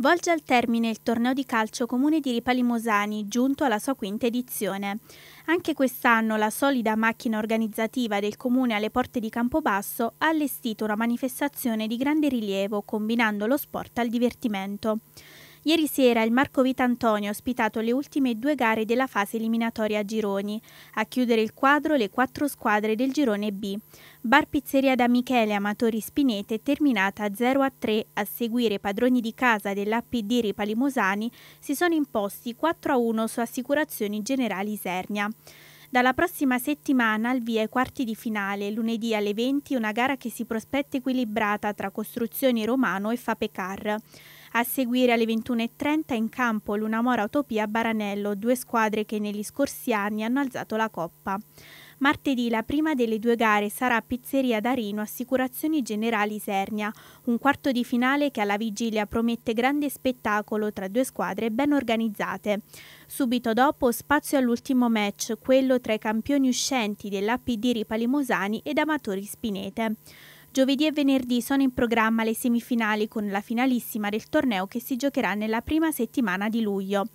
volge al termine il torneo di calcio comune di Ripalimosani, giunto alla sua quinta edizione. Anche quest'anno la solida macchina organizzativa del comune alle porte di Campobasso ha allestito una manifestazione di grande rilievo, combinando lo sport al divertimento. Ieri sera il Marco Vita Antonio ha ospitato le ultime due gare della fase eliminatoria a gironi. A chiudere il quadro le quattro squadre del girone B. Bar Pizzeria da Michele Amatori Spinete terminata 0-3 a seguire padroni di casa dell'APD Ripali si sono imposti 4-1 su Assicurazioni Generali Isernia. Dalla prossima settimana al via i quarti di finale, lunedì alle 20 una gara che si prospetta equilibrata tra Costruzioni Romano e Fapecar. A seguire alle 21.30 in campo Lunamora Utopia Baranello, due squadre che negli scorsi anni hanno alzato la coppa. Martedì la prima delle due gare sarà a Pizzeria d'Arino Assicurazioni Generali Sernia, un quarto di finale che alla vigilia promette grande spettacolo tra due squadre ben organizzate. Subito dopo spazio all'ultimo match, quello tra i campioni uscenti dell'APD Ripalimosani ed Amatori Spinete. Giovedì e venerdì sono in programma le semifinali con la finalissima del torneo che si giocherà nella prima settimana di luglio.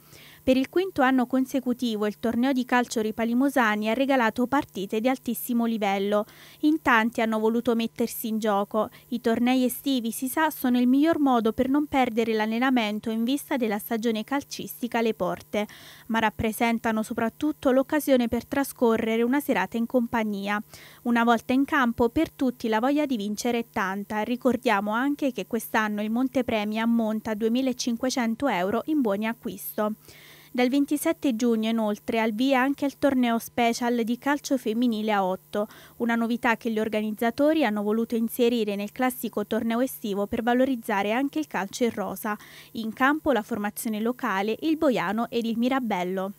Per il quinto anno consecutivo il torneo di calcio Ripalimosani ha regalato partite di altissimo livello. In tanti hanno voluto mettersi in gioco. I tornei estivi, si sa, sono il miglior modo per non perdere l'allenamento in vista della stagione calcistica alle porte, ma rappresentano soprattutto l'occasione per trascorrere una serata in compagnia. Una volta in campo per tutti la voglia di vincere è tanta. Ricordiamo anche che quest'anno il Montepremi ammonta a 2.500 euro in buoni acquisto. Dal 27 giugno inoltre al via anche il torneo special di calcio femminile a 8, una novità che gli organizzatori hanno voluto inserire nel classico torneo estivo per valorizzare anche il calcio in rosa. In campo la formazione locale, il Boiano ed il Mirabello.